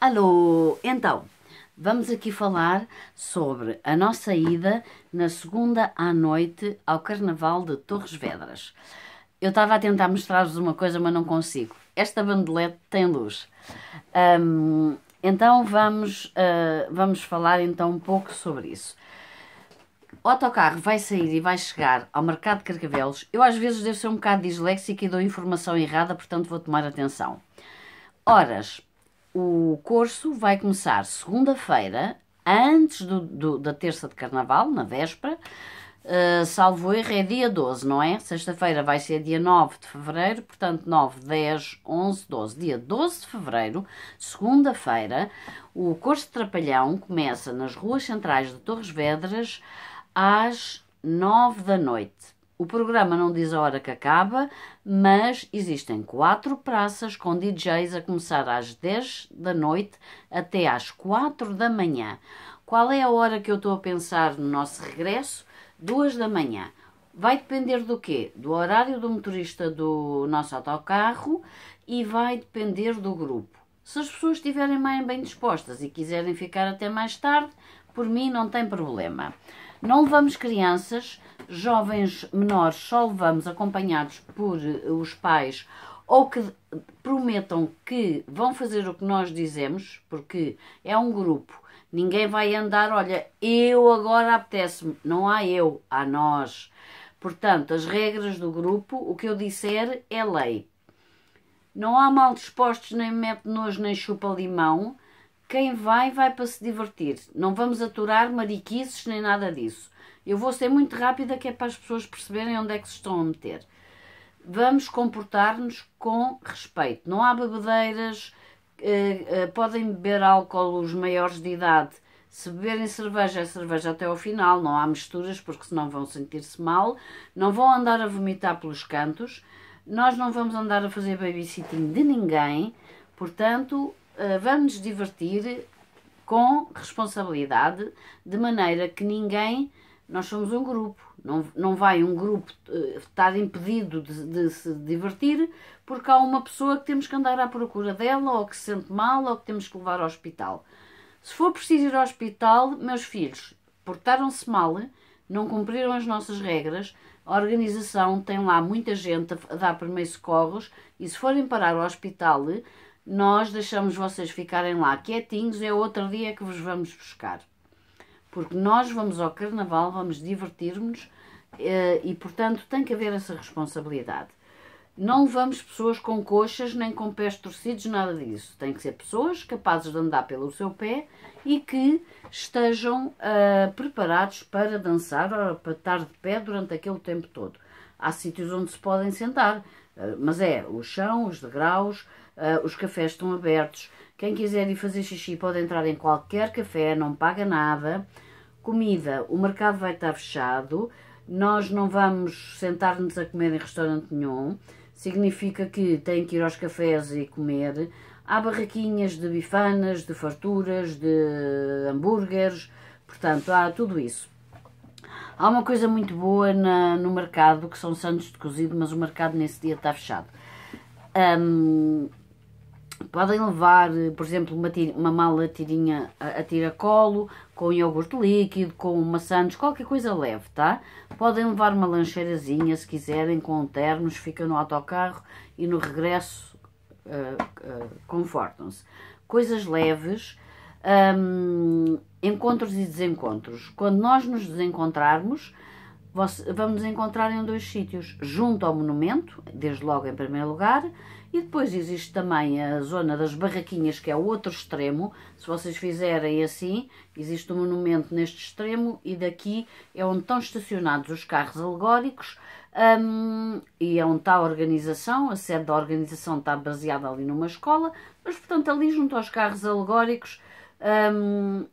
Alô, então, vamos aqui falar sobre a nossa ida na segunda à noite ao Carnaval de Torres Vedras. Eu estava a tentar mostrar-vos uma coisa, mas não consigo. Esta bandelete tem luz. Um, então vamos, uh, vamos falar então um pouco sobre isso. O autocarro vai sair e vai chegar ao mercado de Carcavelos. Eu às vezes devo ser um bocado disléxico e dou informação errada, portanto vou tomar atenção. Horas, o curso vai começar segunda-feira, antes do, do, da terça de carnaval, na véspera. Uh, salvo erro, é dia 12, não é? Sexta-feira vai ser dia 9 de fevereiro, portanto 9, 10, 11, 12. Dia 12 de fevereiro, segunda-feira, o curso de Trapalhão começa nas ruas centrais de Torres Vedras às 9 da noite. O programa não diz a hora que acaba, mas existem quatro praças com DJs a começar às 10 da noite até às 4 da manhã. Qual é a hora que eu estou a pensar no nosso regresso? 2 da manhã. Vai depender do quê? Do horário do motorista do nosso autocarro e vai depender do grupo. Se as pessoas estiverem bem dispostas e quiserem ficar até mais tarde, por mim não tem problema. Não levamos crianças, jovens menores só levamos acompanhados por eh, os pais ou que prometam que vão fazer o que nós dizemos, porque é um grupo. Ninguém vai andar, olha, eu agora apetece-me. Não há eu, há nós. Portanto, as regras do grupo, o que eu disser é lei. Não há mal dispostos, nem mete nojo, nem chupa limão. Quem vai, vai para se divertir. Não vamos aturar mariquices nem nada disso. Eu vou ser muito rápida, que é para as pessoas perceberem onde é que se estão a meter. Vamos comportar-nos com respeito. Não há bebedeiras, eh, eh, podem beber álcool os maiores de idade. Se beberem cerveja, é cerveja até ao final, não há misturas, porque senão vão sentir-se mal. Não vão andar a vomitar pelos cantos. Nós não vamos andar a fazer babysitting de ninguém. Portanto, eh, vamos nos divertir com responsabilidade, de maneira que ninguém. Nós somos um grupo, não, não vai um grupo eh, estar impedido de, de se divertir porque há uma pessoa que temos que andar à procura dela, ou que se sente mal, ou que temos que levar ao hospital. Se for preciso ir ao hospital, meus filhos, portaram-se mal, não cumpriram as nossas regras, a organização tem lá muita gente a dar primeiros socorros e se forem parar ao hospital, nós deixamos vocês ficarem lá quietinhos, é outro dia que vos vamos buscar. Porque nós vamos ao carnaval, vamos divertir-nos eh, e, portanto, tem que haver essa responsabilidade. Não levamos pessoas com coxas nem com pés torcidos, nada disso. Tem que ser pessoas capazes de andar pelo seu pé e que estejam uh, preparados para dançar, ou para estar de pé durante aquele tempo todo há sítios onde se podem sentar, eh, mas é o chão, os degraus, eh, os cafés estão abertos. Quem quiser ir fazer xixi pode entrar em qualquer café, não paga nada. Comida, o mercado vai estar fechado, nós não vamos sentar-nos a comer em restaurante nenhum, significa que tem que ir aos cafés e comer. Há barraquinhas de bifanas, de farturas, de hambúrgueres, portanto, há tudo isso. Há uma coisa muito boa na, no mercado, que são sandes de cozido, mas o mercado nesse dia está fechado. Um, podem levar, por exemplo, uma, tira, uma mala tirinha a, a tiracolo, com iogurte líquido, com maçãs, qualquer coisa leve, tá? Podem levar uma lancheirazinha, se quiserem, com termos, fica no autocarro e no regresso uh, uh, confortam-se. Coisas leves um, encontros e desencontros. Quando nós nos desencontrarmos, vamos nos encontrar em dois sítios, junto ao monumento, desde logo em primeiro lugar, e depois existe também a zona das barraquinhas, que é o outro extremo. Se vocês fizerem assim, existe um monumento neste extremo e daqui é onde estão estacionados os carros alegóricos um, e é onde está a organização, a sede da organização está baseada ali numa escola, mas portanto ali junto aos carros alegóricos um,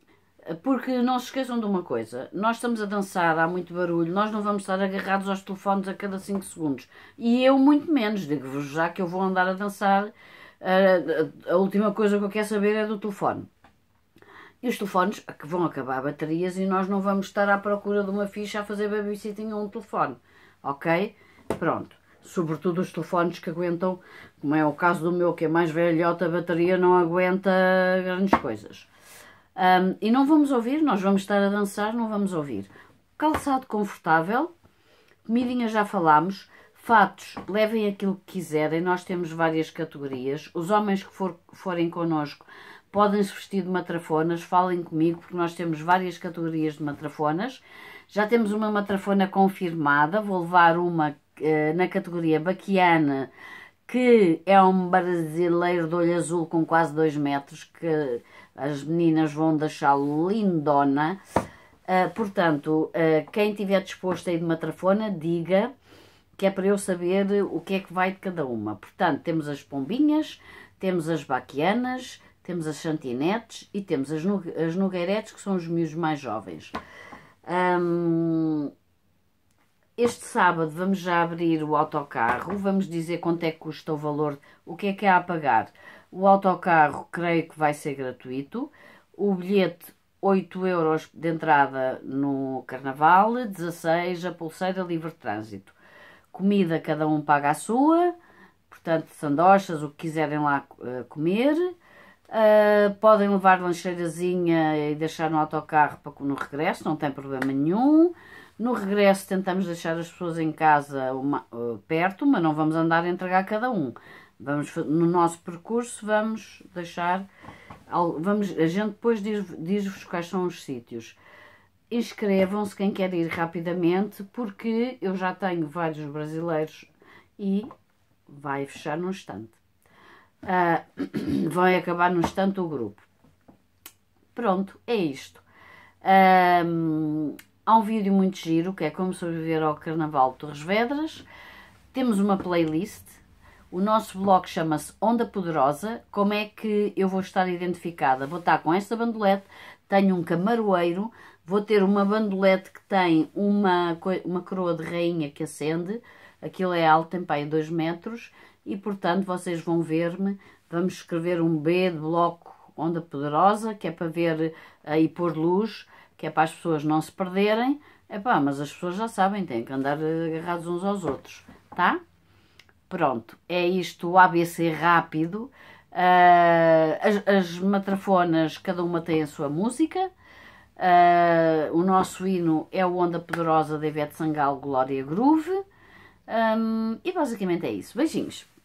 porque não se esqueçam de uma coisa: nós estamos a dançar, há muito barulho, nós não vamos estar agarrados aos telefones a cada 5 segundos. E eu, muito menos, digo-vos já que eu vou andar a dançar. Uh, a última coisa que eu quero saber é do telefone. E os telefones que vão acabar baterias e nós não vamos estar à procura de uma ficha a fazer babysitting a um telefone. Ok? Pronto. Sobretudo os telefones que aguentam, como é o caso do meu, que é mais velhota, a bateria não aguenta grandes coisas. Um, e não vamos ouvir, nós vamos estar a dançar, não vamos ouvir. Calçado confortável, comidinha já falámos, fatos, levem aquilo que quiserem, nós temos várias categorias. Os homens que for, forem connosco podem se vestir de matrafonas, falem comigo, porque nós temos várias categorias de matrafonas. Já temos uma matrafona confirmada, vou levar uma uh, na categoria baquiana que é um brasileiro de olho azul com quase 2 metros, que as meninas vão deixar lindona. Uh, portanto, uh, quem tiver disposto a ir de matrafona, diga que é para eu saber o que é que vai de cada uma. Portanto, temos as pombinhas, temos as baquianas, temos as chantinetes e temos as, as que são os miúdos mais jovens. Um, este sábado vamos já abrir o autocarro, vamos dizer quanto é que custa o valor, o que é que há a pagar. O autocarro creio que vai ser gratuito, o bilhete 8 euros de entrada no carnaval, 16 a pulseira livre de trânsito. Comida cada um paga a sua, portanto sandochas, o que quiserem lá eh, comer. Uh, podem levar lancheirazinha e deixar no autocarro para no regresso, não tem problema nenhum. No regresso tentamos deixar as pessoas em casa uma, eh, perto, mas não vamos andar a entregar cada um. Vamos, no nosso percurso vamos deixar, vamos, a gente depois diz-vos diz quais são os sítios. Inscrevam-se quem quer ir rapidamente, porque eu já tenho vários brasileiros e vai fechar num instante. Uh, vai acabar num instante o grupo. Pronto, é isto. Há um vídeo muito giro que é Como Sobreviver ao Carnaval de Torres Vedras. Temos uma playlist. O nosso blog chama-se Onda Poderosa. Como é que eu vou estar identificada? Vou estar com esta bandolete, tenho um camaroeiro, vou ter uma bandolete que tem uma, uma coroa de rainha que acende. Aquilo é alto, tem para 2 metros. E, portanto, vocês vão ver-me. Vamos escrever um B de bloco Onda Poderosa, que é para ver eh, e pôr luz que é para as pessoas não se perderem. pá, mas as pessoas já sabem, têm que andar eh, agarrados uns aos outros, tá? Pronto, é isto o ABC rápido. Uh, as, as, matrafonas, cada uma tem a sua música. Uh, o nosso hino é o Onda Poderosa de Ivete Sangal, Glória Groove. Um, ehm, e basicamente é isso. Beijinhos.